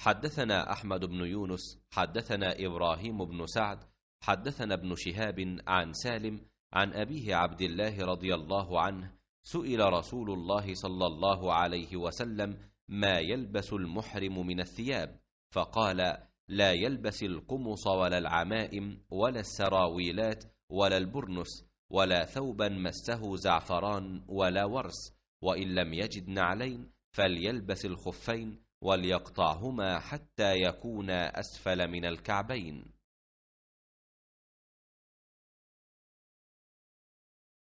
حدثنا أحمد بن يونس حدثنا إبراهيم بن سعد حدثنا ابن شهاب عن سالم عن أبيه عبد الله رضي الله عنه سئل رسول الله صلى الله عليه وسلم ما يلبس المحرم من الثياب فقال لا يلبس القمص ولا العمائم ولا السراويلات ولا البرنس ولا ثوبا مسه زعفران ولا ورس وإن لم يجد نعلين فليلبس الخفين وليقطعهما حتى يكونا أسفل من الكعبين